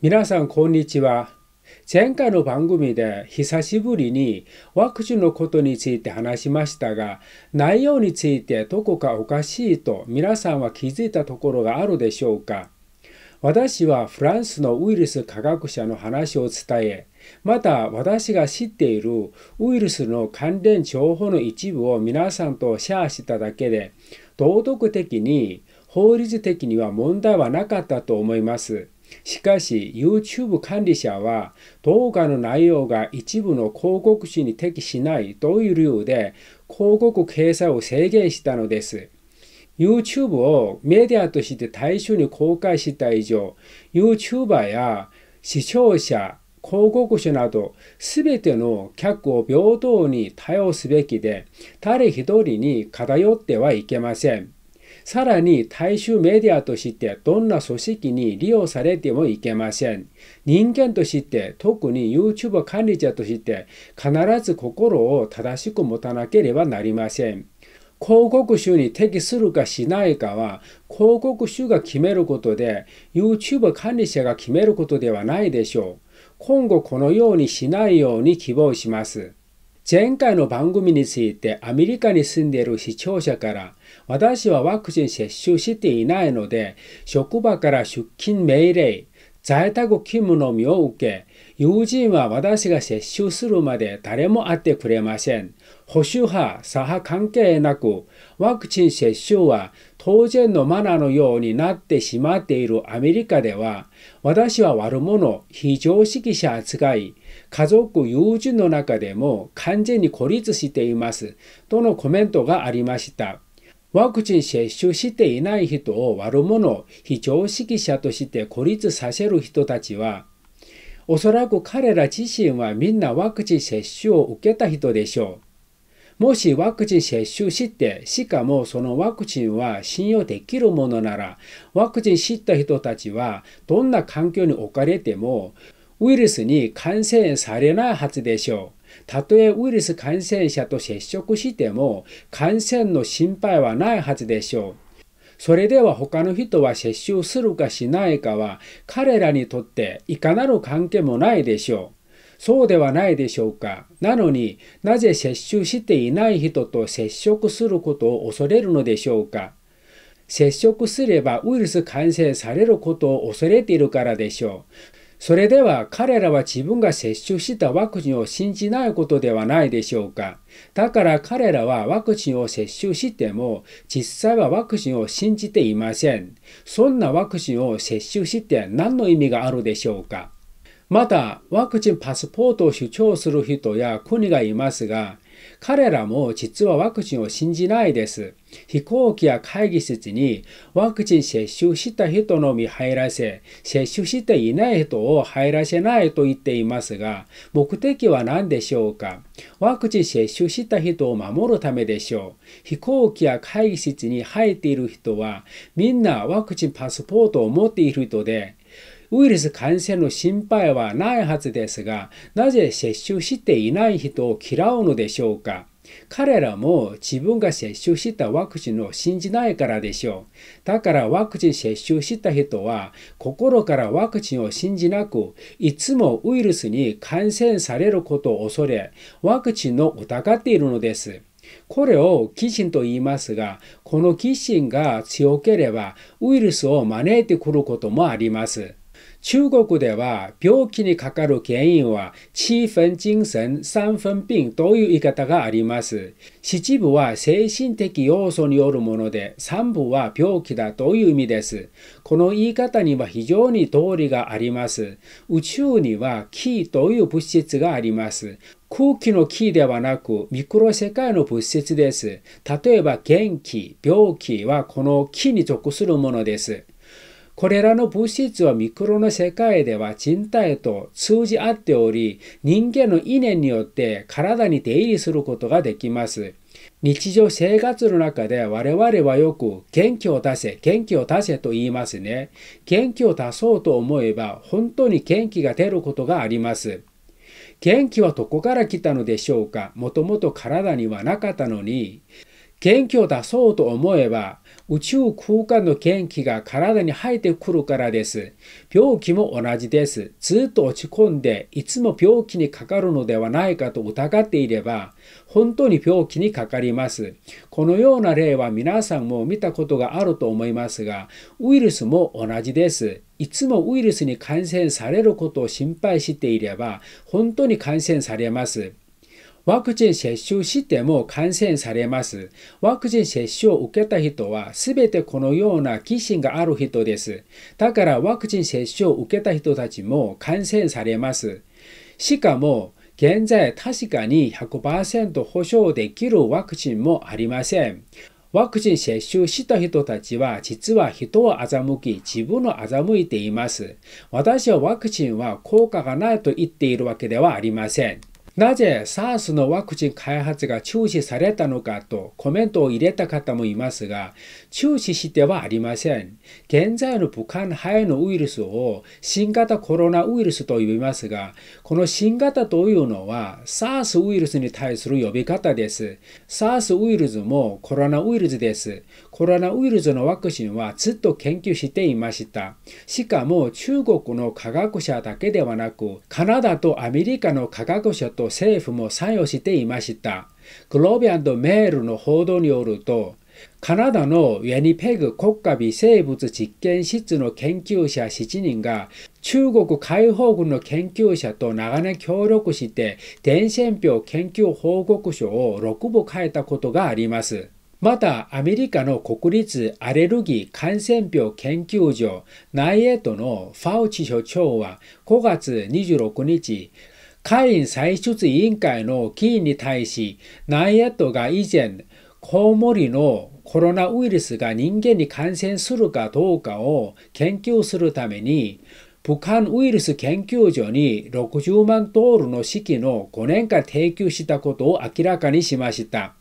皆さん、こんにちは。前回の番組で久しぶりにワクチンのことについて話しましたが、内容についてどこかおかしいと皆さんは気づいたところがあるでしょうか。私はフランスのウイルス科学者の話を伝え、また私が知っているウイルスの関連情報の一部を皆さんとシェアしただけで、道徳的に法律的には問題はなかったと思います。しかし YouTube 管理者は動画の内容が一部の広告主に適しないという理由で広告掲載を制限したのです。YouTube をメディアとして対象に公開した以上、YouTuber や視聴者、広告主など全ての客を平等に対応すべきで、誰一人に偏ってはいけません。さらに大衆メディアとしてどんな組織に利用されてもいけません。人間として特に YouTube 管理者として必ず心を正しく持たなければなりません。広告主に適するかしないかは広告主が決めることで YouTube 管理者が決めることではないでしょう。今後このようにしないように希望します。前回の番組についてアメリカに住んでいる視聴者から私はワクチン接種していないので職場から出勤命令在宅勤務のみを受け友人は私が接種するまで誰も会ってくれません保守派左派関係なくワクチン接種は当然のマナーのようになってしまっているアメリカでは、私は悪者、非常識者扱い、家族、友人の中でも完全に孤立しています、とのコメントがありました。ワクチン接種していない人を悪者、非常識者として孤立させる人たちは、おそらく彼ら自身はみんなワクチン接種を受けた人でしょう。もしワクチン接種して、しかもそのワクチンは信用できるものなら、ワクチン知った人たちはどんな環境に置かれても、ウイルスに感染されないはずでしょう。たとえウイルス感染者と接触しても、感染の心配はないはずでしょう。それでは他の人は接種するかしないかは彼らにとっていかなる関係もないでしょう。そうではないでしょうか。なのになぜ接種していない人と接触することを恐れるのでしょうか。接触すればウイルス感染されることを恐れているからでしょう。それでは彼らは自分が接種したワクチンを信じないことではないでしょうか。だから彼らはワクチンを接種しても実際はワクチンを信じていません。そんなワクチンを接種して何の意味があるでしょうか。また、ワクチンパスポートを主張する人や国がいますが、彼らも実はワクチンを信じないです。飛行機や会議室にワクチン接種した人のみ入らせ、接種していない人を入らせないと言っていますが、目的は何でしょうかワクチン接種した人を守るためでしょう。飛行機や会議室に入っている人は、みんなワクチンパスポートを持っている人で、ウイルス感染の心配はないはずですが、なぜ接種していない人を嫌うのでしょうか彼らも自分が接種したワクチンを信じないからでしょう。だからワクチン接種した人は心からワクチンを信じなく、いつもウイルスに感染されることを恐れ、ワクチンを疑っているのです。これを疑心と言いますが、この疑心が強ければウイルスを招いてくることもあります。中国では病気にかかる原因は七分精神三分病という言い方があります。七部は精神的要素によるもので三部は病気だという意味です。この言い方には非常に道理があります。宇宙には気という物質があります。空気の気ではなく、ミクロ世界の物質です。例えば、元気、病気はこの気に属するものです。これらの物質はミクロの世界では人体と通じ合っており、人間の意念によって体に出入りすることができます。日常生活の中で我々はよく元気を出せ、元気を出せと言いますね。元気を出そうと思えば本当に元気が出ることがあります。元気はどこから来たのでしょうかもともと体にはなかったのに、元気を出そうと思えば、宇宙空間の元気が体に入ってくるからです。病気も同じです。ずっと落ち込んで、いつも病気にかかるのではないかと疑っていれば、本当に病気にかかります。このような例は皆さんも見たことがあると思いますが、ウイルスも同じです。いつもウイルスに感染されることを心配していれば、本当に感染されます。ワクチン接種しても感染されます。ワクチン接種を受けた人は全てこのような疑心がある人です。だからワクチン接種を受けた人たちも感染されます。しかも、現在確かに100%保証できるワクチンもありません。ワクチン接種した人たちは実は人を欺き自分を欺いています。私はワクチンは効果がないと言っているわけではありません。なぜ SARS のワクチン開発が中止されたのかとコメントを入れた方もいますが、中止してはありません。現在の武漢肺炎のウイルスを新型コロナウイルスと呼びますが、この新型というのは SARS ウイルスに対する呼び方です。SARS ウイルスもコロナウイルスです。コロナウイルスのワクチンはずっと研究していました。しかも中国の科学者だけではなく、カナダとアメリカの科学者と政府も参与していました。グロービアンドメールの報道によると、カナダのェニペグ国家微生物実験室の研究者7人が中国解放軍の研究者と長年協力して伝染病研究報告書を6部書いたことがあります。また、アメリカの国立アレルギー感染病研究所、ナイエットのファウチ所長は5月26日、会員歳出委員会の議員に対し、ナイエットが以前、コウモリのコロナウイルスが人間に感染するかどうかを研究するために、武漢ウイルス研究所に60万ドルの資金を5年間提供したことを明らかにしました。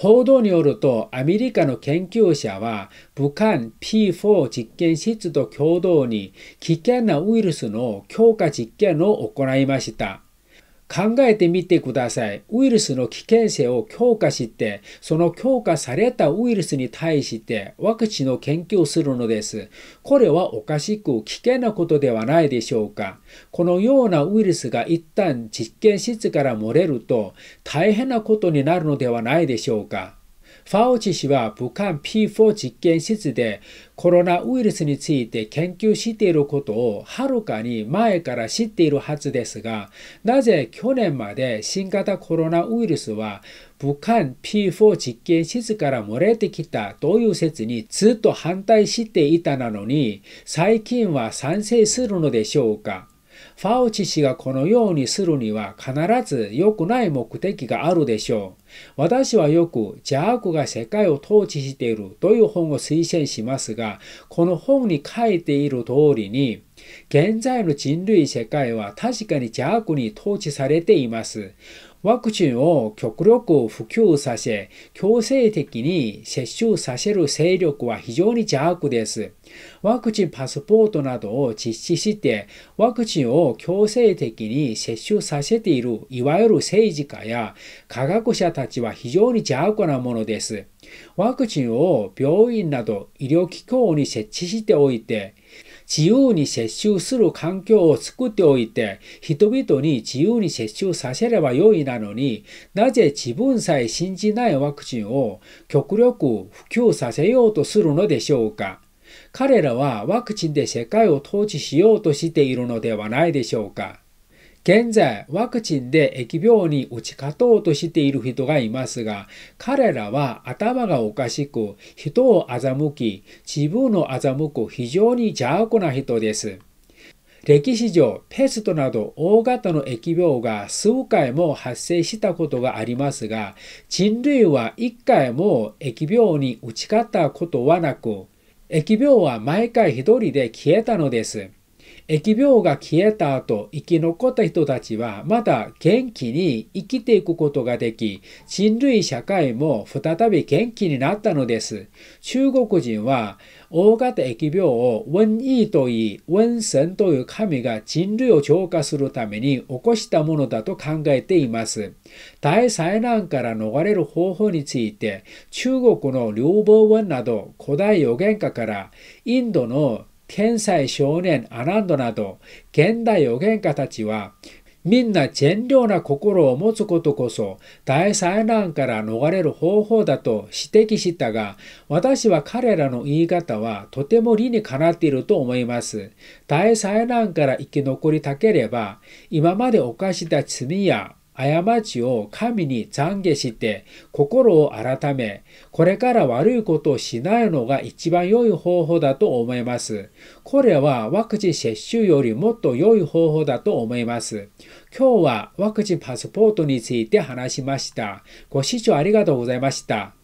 報道によると、アメリカの研究者は、武漢 P4 実験室と共同に危険なウイルスの強化実験を行いました。考えてみてください。ウイルスの危険性を強化して、その強化されたウイルスに対してワクチンの研究をするのです。これはおかしく危険なことではないでしょうか。このようなウイルスが一旦実験室から漏れると大変なことになるのではないでしょうか。ファウチ氏は武漢 P4 実験室でコロナウイルスについて研究していることをはるかに前から知っているはずですが、なぜ去年まで新型コロナウイルスは武漢 P4 実験室から漏れてきたという説にずっと反対していたなのに、最近は賛成するのでしょうかファウチ氏がこのようにするには必ず良くない目的があるでしょう。私はよく邪悪が世界を統治しているという本を推薦しますが、この本に書いている通りに、現在の人類世界は確かに邪悪に統治されています。ワクチンを極力普及させ、強制的に接種させる勢力は非常に邪悪です。ワクチンパスポートなどを実施して、ワクチンを強制的に接種させている、いわゆる政治家や科学者たちは非常に邪悪なものです。ワクチンを病院など医療機構に設置しておいて、自由に接種する環境を作っておいて、人々に自由に接種させればよいなのに、なぜ自分さえ信じないワクチンを極力普及させようとするのでしょうか。彼らはワクチンで世界を統治しようとしているのではないでしょうか。現在、ワクチンで疫病に打ち勝とうとしている人がいますが、彼らは頭がおかしく、人を欺き、自分を欺く非常に邪悪な人です。歴史上、ペストなど大型の疫病が数回も発生したことがありますが、人類は一回も疫病に打ち勝ったことはなく、疫病は毎回一人で消えたのです。疫病が消えた後、生き残った人たちはまだ元気に生きていくことができ、人類社会も再び元気になったのです。中国人は大型疫病を瘟疫といい、瘟神という神が人類を浄化するために起こしたものだと考えています。大災難から逃れる方法について、中国の流亡瘟など古代予言家からインドの天才少年アナンドなど現代予言家たちはみんな善良な心を持つことこそ大災難から逃れる方法だと指摘したが、私は彼らの言い方はとても理にかなっていると思います。大災難から生き残りたければ、今まで犯した罪や過ちを神に懺悔して心を改めこれから悪いことをしないのが一番良い方法だと思います。これはワクチン接種よりもっと良い方法だと思います。今日はワクチンパスポートについて話しました。ご視聴ありがとうございました。